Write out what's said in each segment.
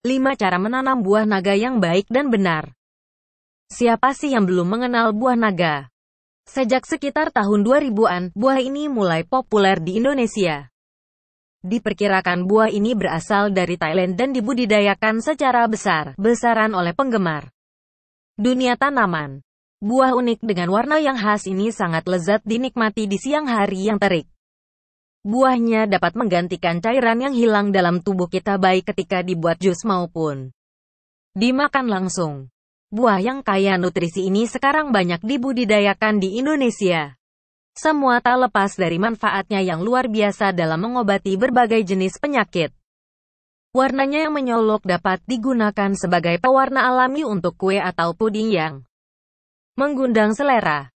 5. Cara menanam buah naga yang baik dan benar. Siapa sih yang belum mengenal buah naga? Sejak sekitar tahun 2000-an, buah ini mulai populer di Indonesia. Diperkirakan buah ini berasal dari Thailand dan dibudidayakan secara besar, besaran oleh penggemar. Dunia tanaman. Buah unik dengan warna yang khas ini sangat lezat dinikmati di siang hari yang terik. Buahnya dapat menggantikan cairan yang hilang dalam tubuh kita baik ketika dibuat jus maupun dimakan langsung. Buah yang kaya nutrisi ini sekarang banyak dibudidayakan di Indonesia. Semua tak lepas dari manfaatnya yang luar biasa dalam mengobati berbagai jenis penyakit. Warnanya yang menyolok dapat digunakan sebagai pewarna alami untuk kue atau puding yang menggundang selera.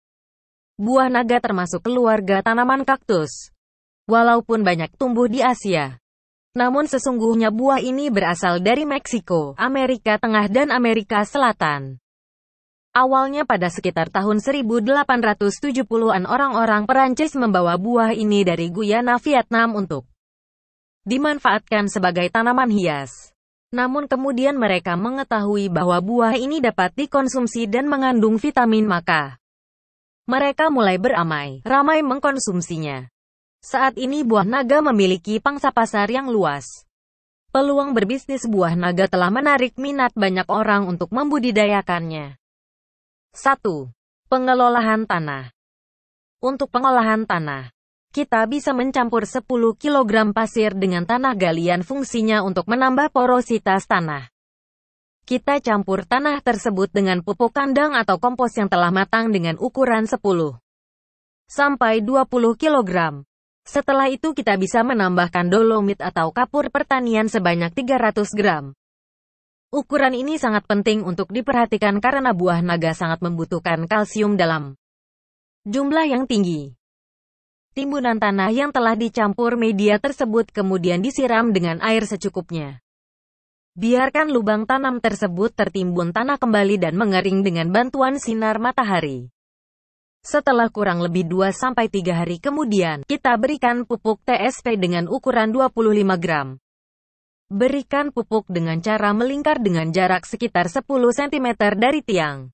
Buah naga termasuk keluarga tanaman kaktus. Walaupun banyak tumbuh di Asia, namun sesungguhnya buah ini berasal dari Meksiko, Amerika Tengah dan Amerika Selatan. Awalnya pada sekitar tahun 1870-an orang-orang Perancis membawa buah ini dari Guyana, Vietnam untuk dimanfaatkan sebagai tanaman hias. Namun kemudian mereka mengetahui bahwa buah ini dapat dikonsumsi dan mengandung vitamin maka mereka mulai beramai, ramai mengkonsumsinya. Saat ini buah naga memiliki pangsa pasar yang luas. Peluang berbisnis buah naga telah menarik minat banyak orang untuk membudidayakannya. 1. pengelolaan tanah Untuk pengolahan tanah, kita bisa mencampur 10 kg pasir dengan tanah galian fungsinya untuk menambah porositas tanah kita campur tanah tersebut dengan pupuk kandang atau kompos yang telah matang dengan ukuran 10 sampai 20 kg. Setelah itu kita bisa menambahkan dolomit atau kapur pertanian sebanyak 300 gram. Ukuran ini sangat penting untuk diperhatikan karena buah naga sangat membutuhkan kalsium dalam jumlah yang tinggi. Timbunan tanah yang telah dicampur media tersebut kemudian disiram dengan air secukupnya. Biarkan lubang tanam tersebut tertimbun tanah kembali dan mengering dengan bantuan sinar matahari. Setelah kurang lebih 2-3 hari kemudian, kita berikan pupuk TSP dengan ukuran 25 gram. Berikan pupuk dengan cara melingkar dengan jarak sekitar 10 cm dari tiang.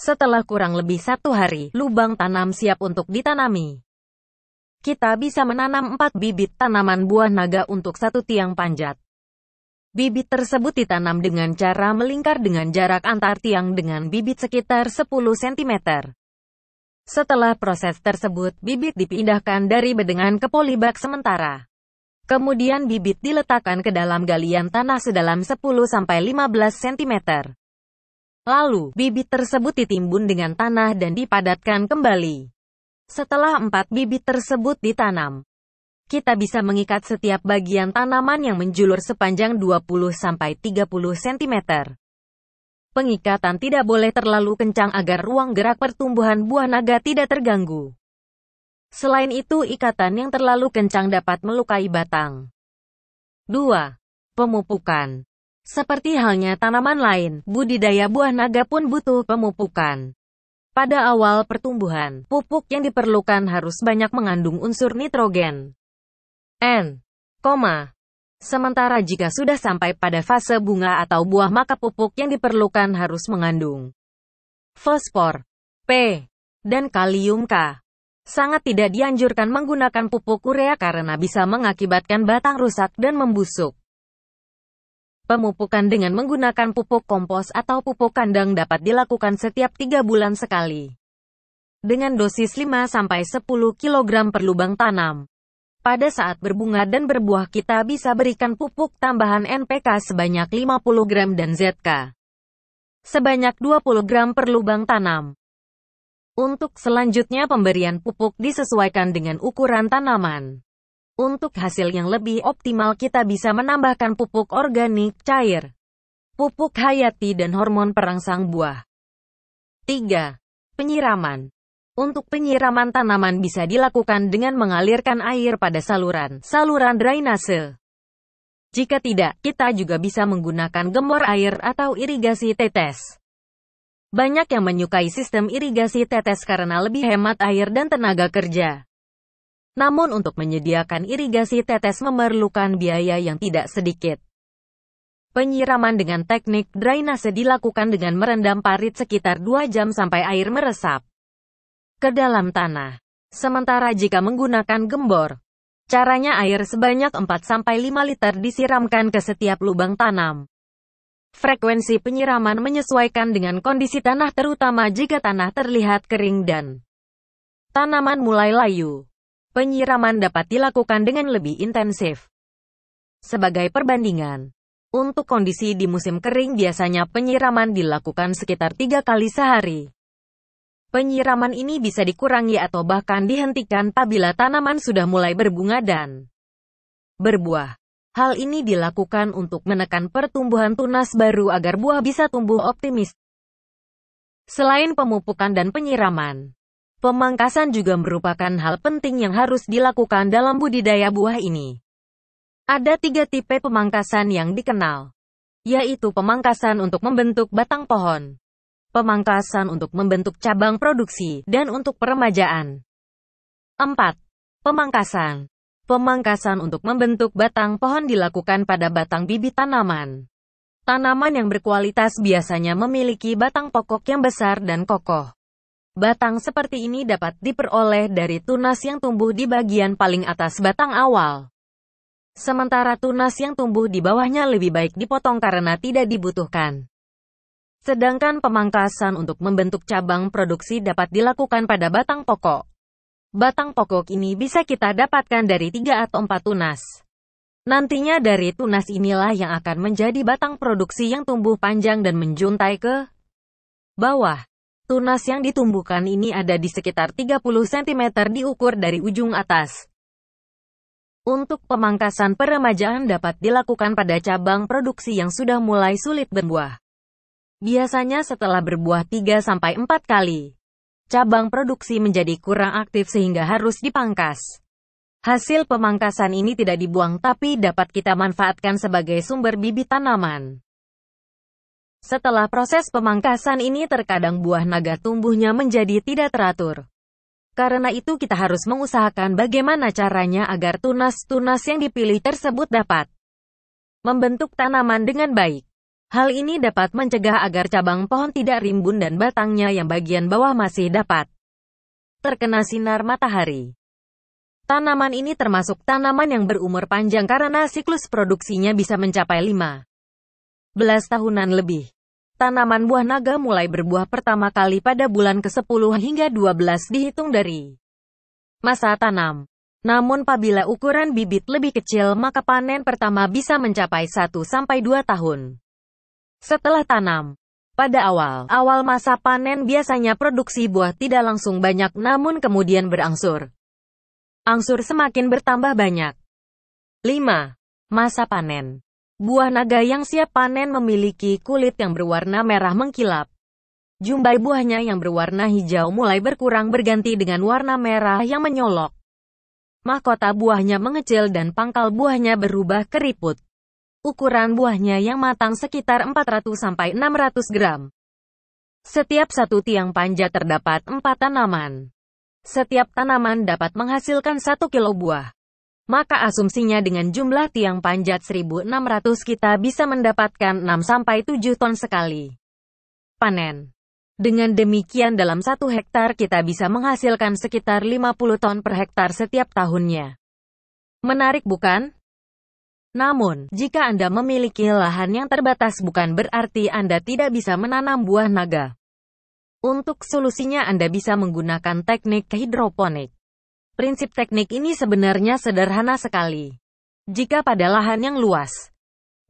Setelah kurang lebih satu hari, lubang tanam siap untuk ditanami. Kita bisa menanam 4 bibit tanaman buah naga untuk satu tiang panjat. Bibit tersebut ditanam dengan cara melingkar dengan jarak antar tiang dengan bibit sekitar 10 cm. Setelah proses tersebut, bibit dipindahkan dari bedengan ke polybag sementara. Kemudian bibit diletakkan ke dalam galian tanah sedalam 10-15 cm. Lalu, bibit tersebut ditimbun dengan tanah dan dipadatkan kembali. Setelah empat bibit tersebut ditanam, kita bisa mengikat setiap bagian tanaman yang menjulur sepanjang 20-30 cm. Pengikatan tidak boleh terlalu kencang agar ruang gerak pertumbuhan buah naga tidak terganggu. Selain itu, ikatan yang terlalu kencang dapat melukai batang. 2. Pemupukan Seperti halnya tanaman lain, budidaya buah naga pun butuh pemupukan. Pada awal pertumbuhan, pupuk yang diperlukan harus banyak mengandung unsur nitrogen. N, Koma. Sementara jika sudah sampai pada fase bunga atau buah maka pupuk yang diperlukan harus mengandung fosfor, P, dan kalium K. Sangat tidak dianjurkan menggunakan pupuk urea karena bisa mengakibatkan batang rusak dan membusuk. Pemupukan dengan menggunakan pupuk kompos atau pupuk kandang dapat dilakukan setiap 3 bulan sekali. Dengan dosis 5-10 kg per lubang tanam. Pada saat berbunga dan berbuah kita bisa berikan pupuk tambahan NPK sebanyak 50 gram dan ZK sebanyak 20 gram per lubang tanam. Untuk selanjutnya pemberian pupuk disesuaikan dengan ukuran tanaman. Untuk hasil yang lebih optimal kita bisa menambahkan pupuk organik cair, pupuk hayati dan hormon perangsang buah. 3. Penyiraman untuk penyiraman tanaman bisa dilakukan dengan mengalirkan air pada saluran, saluran drainase. Jika tidak, kita juga bisa menggunakan gembor air atau irigasi tetes. Banyak yang menyukai sistem irigasi tetes karena lebih hemat air dan tenaga kerja. Namun untuk menyediakan irigasi tetes memerlukan biaya yang tidak sedikit. Penyiraman dengan teknik drainase dilakukan dengan merendam parit sekitar 2 jam sampai air meresap ke dalam tanah. Sementara jika menggunakan gembor, caranya air sebanyak 4-5 liter disiramkan ke setiap lubang tanam. Frekuensi penyiraman menyesuaikan dengan kondisi tanah terutama jika tanah terlihat kering dan tanaman mulai layu. Penyiraman dapat dilakukan dengan lebih intensif. Sebagai perbandingan, untuk kondisi di musim kering biasanya penyiraman dilakukan sekitar tiga kali sehari. Penyiraman ini bisa dikurangi atau bahkan dihentikan apabila tanaman sudah mulai berbunga dan berbuah. Hal ini dilakukan untuk menekan pertumbuhan tunas baru agar buah bisa tumbuh optimis. Selain pemupukan dan penyiraman, pemangkasan juga merupakan hal penting yang harus dilakukan dalam budidaya buah ini. Ada tiga tipe pemangkasan yang dikenal, yaitu pemangkasan untuk membentuk batang pohon, pemangkasan untuk membentuk cabang produksi, dan untuk peremajaan. 4. Pemangkasan Pemangkasan untuk membentuk batang pohon dilakukan pada batang bibit tanaman. Tanaman yang berkualitas biasanya memiliki batang pokok yang besar dan kokoh. Batang seperti ini dapat diperoleh dari tunas yang tumbuh di bagian paling atas batang awal. Sementara tunas yang tumbuh di bawahnya lebih baik dipotong karena tidak dibutuhkan. Sedangkan pemangkasan untuk membentuk cabang produksi dapat dilakukan pada batang pokok. Batang pokok ini bisa kita dapatkan dari 3 atau 4 tunas. Nantinya dari tunas inilah yang akan menjadi batang produksi yang tumbuh panjang dan menjuntai ke bawah. Tunas yang ditumbuhkan ini ada di sekitar 30 cm diukur dari ujung atas. Untuk pemangkasan peremajaan dapat dilakukan pada cabang produksi yang sudah mulai sulit berbuah. Biasanya setelah berbuah 3-4 kali, cabang produksi menjadi kurang aktif sehingga harus dipangkas. Hasil pemangkasan ini tidak dibuang tapi dapat kita manfaatkan sebagai sumber bibit tanaman. Setelah proses pemangkasan ini terkadang buah naga tumbuhnya menjadi tidak teratur. Karena itu kita harus mengusahakan bagaimana caranya agar tunas-tunas yang dipilih tersebut dapat membentuk tanaman dengan baik. Hal ini dapat mencegah agar cabang pohon tidak rimbun dan batangnya yang bagian bawah masih dapat terkena sinar matahari. Tanaman ini termasuk tanaman yang berumur panjang karena siklus produksinya bisa mencapai 5 belas tahunan lebih. Tanaman buah naga mulai berbuah pertama kali pada bulan ke-10 hingga 12 dihitung dari masa tanam. Namun apabila ukuran bibit lebih kecil maka panen pertama bisa mencapai 1-2 tahun. Setelah tanam, pada awal-awal masa panen biasanya produksi buah tidak langsung banyak namun kemudian berangsur. Angsur semakin bertambah banyak. 5. Masa panen Buah naga yang siap panen memiliki kulit yang berwarna merah mengkilap. Jumbai buahnya yang berwarna hijau mulai berkurang berganti dengan warna merah yang menyolok. Mahkota buahnya mengecil dan pangkal buahnya berubah keriput. Ukuran buahnya yang matang sekitar 400-600 gram. Setiap satu tiang panja terdapat empat tanaman. Setiap tanaman dapat menghasilkan satu kilo buah. Maka asumsinya dengan jumlah tiang panjat 1.600 kita bisa mendapatkan 6-7 ton sekali. Panen dengan demikian dalam satu hektar kita bisa menghasilkan sekitar 50 ton per hektar setiap tahunnya. Menarik bukan? Namun, jika Anda memiliki lahan yang terbatas bukan berarti Anda tidak bisa menanam buah naga. Untuk solusinya Anda bisa menggunakan teknik hidroponik. Prinsip teknik ini sebenarnya sederhana sekali. Jika pada lahan yang luas,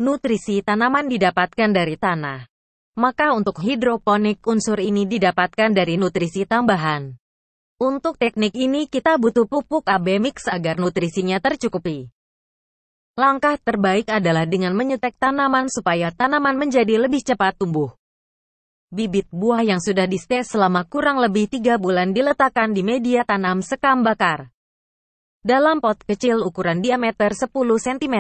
nutrisi tanaman didapatkan dari tanah, maka untuk hidroponik unsur ini didapatkan dari nutrisi tambahan. Untuk teknik ini kita butuh pupuk AB mix agar nutrisinya tercukupi. Langkah terbaik adalah dengan menyetek tanaman supaya tanaman menjadi lebih cepat tumbuh. Bibit buah yang sudah distek selama kurang lebih tiga bulan diletakkan di media tanam sekam bakar. Dalam pot kecil ukuran diameter 10 cm.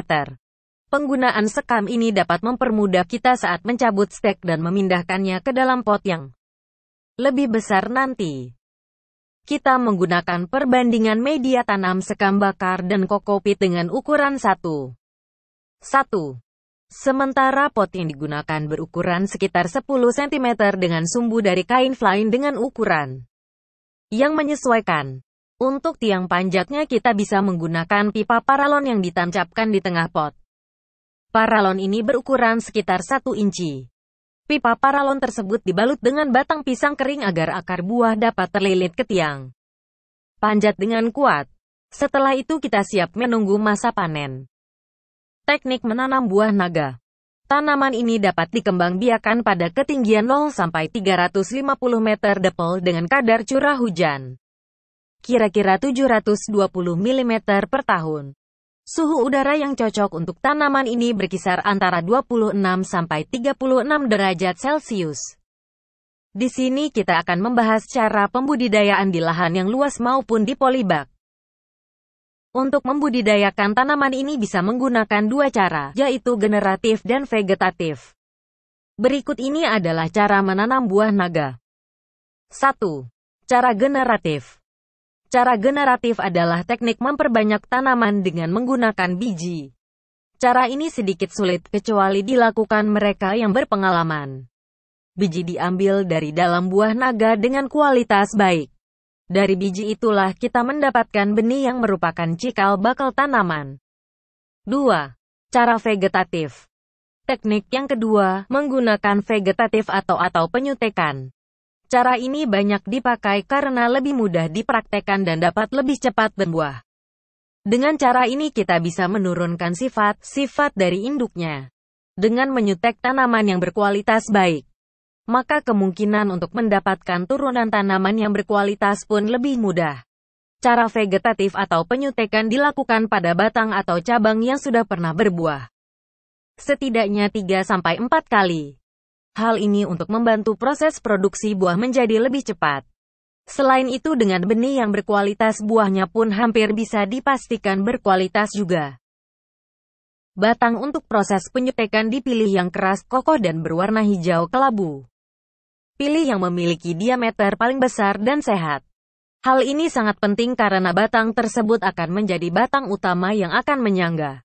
Penggunaan sekam ini dapat mempermudah kita saat mencabut stek dan memindahkannya ke dalam pot yang lebih besar nanti kita menggunakan perbandingan media tanam sekam bakar dan kokopit dengan ukuran 1. 1. Sementara pot yang digunakan berukuran sekitar 10 cm dengan sumbu dari kain flying dengan ukuran yang menyesuaikan. Untuk tiang panjatnya kita bisa menggunakan pipa paralon yang ditancapkan di tengah pot. Paralon ini berukuran sekitar 1 inci. Pipa paralon tersebut dibalut dengan batang pisang kering agar akar buah dapat terlilit ke tiang. Panjat dengan kuat. Setelah itu kita siap menunggu masa panen. Teknik menanam buah naga. Tanaman ini dapat dikembang biakan pada ketinggian 0 sampai 350 meter depol dengan kadar curah hujan. Kira-kira 720 mm per tahun. Suhu udara yang cocok untuk tanaman ini berkisar antara 26 sampai 36 derajat Celcius. Di sini kita akan membahas cara pembudidayaan di lahan yang luas maupun di polybag. Untuk membudidayakan tanaman ini bisa menggunakan dua cara, yaitu generatif dan vegetatif. Berikut ini adalah cara menanam buah naga. 1. Cara generatif Cara generatif adalah teknik memperbanyak tanaman dengan menggunakan biji. Cara ini sedikit sulit kecuali dilakukan mereka yang berpengalaman. Biji diambil dari dalam buah naga dengan kualitas baik. Dari biji itulah kita mendapatkan benih yang merupakan cikal bakal tanaman. 2. Cara vegetatif Teknik yang kedua, menggunakan vegetatif atau atau penyutekan. Cara ini banyak dipakai karena lebih mudah dipraktekkan dan dapat lebih cepat berbuah. Dengan cara ini kita bisa menurunkan sifat-sifat dari induknya. Dengan menyutek tanaman yang berkualitas baik, maka kemungkinan untuk mendapatkan turunan tanaman yang berkualitas pun lebih mudah. Cara vegetatif atau penyutekan dilakukan pada batang atau cabang yang sudah pernah berbuah. Setidaknya 3-4 kali. Hal ini untuk membantu proses produksi buah menjadi lebih cepat. Selain itu dengan benih yang berkualitas buahnya pun hampir bisa dipastikan berkualitas juga. Batang untuk proses penyutekan dipilih yang keras, kokoh dan berwarna hijau kelabu. Pilih yang memiliki diameter paling besar dan sehat. Hal ini sangat penting karena batang tersebut akan menjadi batang utama yang akan menyangga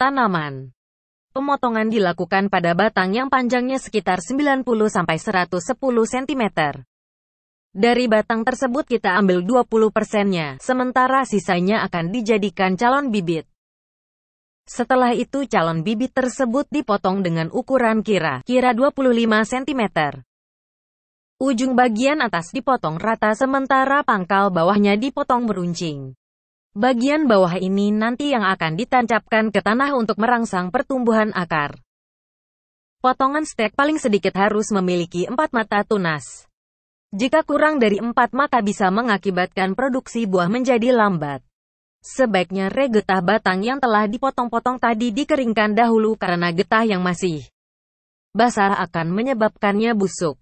tanaman. Pemotongan dilakukan pada batang yang panjangnya sekitar 90-110 cm. Dari batang tersebut kita ambil 20 nya, sementara sisanya akan dijadikan calon bibit. Setelah itu calon bibit tersebut dipotong dengan ukuran kira, kira 25 cm. Ujung bagian atas dipotong rata sementara pangkal bawahnya dipotong meruncing. Bagian bawah ini nanti yang akan ditancapkan ke tanah untuk merangsang pertumbuhan akar. Potongan stek paling sedikit harus memiliki empat mata tunas. Jika kurang dari empat maka bisa mengakibatkan produksi buah menjadi lambat. Sebaiknya re getah batang yang telah dipotong-potong tadi dikeringkan dahulu karena getah yang masih basah akan menyebabkannya busuk.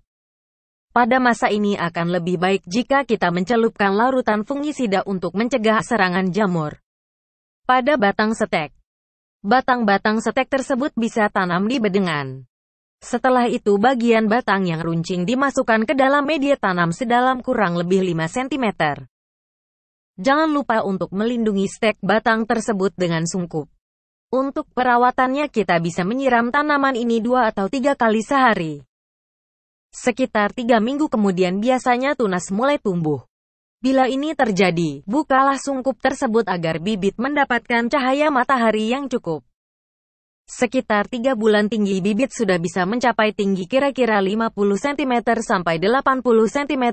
Pada masa ini akan lebih baik jika kita mencelupkan larutan fungisida untuk mencegah serangan jamur. Pada batang setek. Batang-batang setek tersebut bisa tanam di bedengan. Setelah itu bagian batang yang runcing dimasukkan ke dalam media tanam sedalam kurang lebih 5 cm. Jangan lupa untuk melindungi stek batang tersebut dengan sungkup. Untuk perawatannya kita bisa menyiram tanaman ini dua atau tiga kali sehari. Sekitar tiga minggu kemudian biasanya tunas mulai tumbuh. Bila ini terjadi, bukalah sungkup tersebut agar bibit mendapatkan cahaya matahari yang cukup. Sekitar tiga bulan tinggi bibit sudah bisa mencapai tinggi kira-kira 50 cm sampai 80 cm.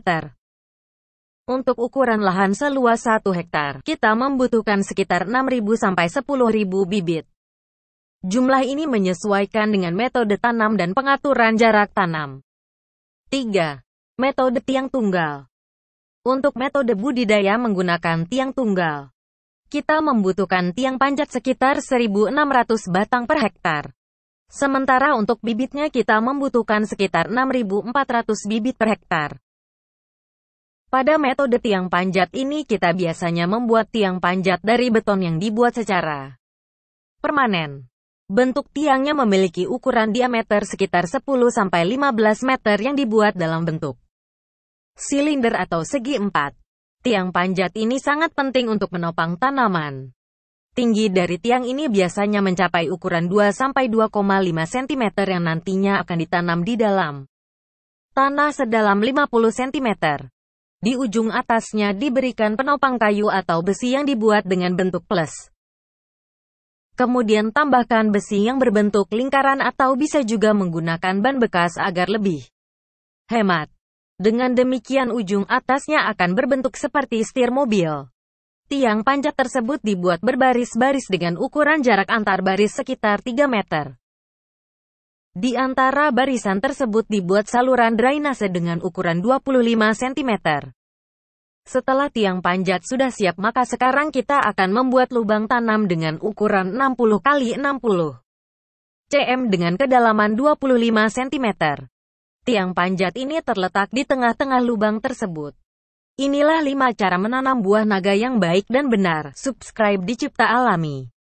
Untuk ukuran lahan seluas 1 hektar, kita membutuhkan sekitar 6.000 sampai 10.000 bibit. Jumlah ini menyesuaikan dengan metode tanam dan pengaturan jarak tanam. 3. Metode tiang tunggal Untuk metode budidaya menggunakan tiang tunggal, kita membutuhkan tiang panjat sekitar 1.600 batang per hektar. Sementara untuk bibitnya kita membutuhkan sekitar 6.400 bibit per hektar. Pada metode tiang panjat ini kita biasanya membuat tiang panjat dari beton yang dibuat secara permanen. Bentuk tiangnya memiliki ukuran diameter sekitar 10-15 meter yang dibuat dalam bentuk silinder atau segi empat. Tiang panjat ini sangat penting untuk menopang tanaman. Tinggi dari tiang ini biasanya mencapai ukuran 2-2,5 cm yang nantinya akan ditanam di dalam tanah sedalam 50 cm. Di ujung atasnya diberikan penopang kayu atau besi yang dibuat dengan bentuk plus. Kemudian tambahkan besi yang berbentuk lingkaran atau bisa juga menggunakan ban bekas agar lebih hemat. Dengan demikian ujung atasnya akan berbentuk seperti setir mobil. Tiang panjat tersebut dibuat berbaris-baris dengan ukuran jarak antar baris sekitar 3 meter. Di antara barisan tersebut dibuat saluran drainase dengan ukuran 25 cm. Setelah tiang panjat sudah siap maka sekarang kita akan membuat lubang tanam dengan ukuran 60 x 60 cm dengan kedalaman 25 cm. Tiang panjat ini terletak di tengah-tengah lubang tersebut. Inilah 5 cara menanam buah naga yang baik dan benar. Subscribe di Cipta Alami.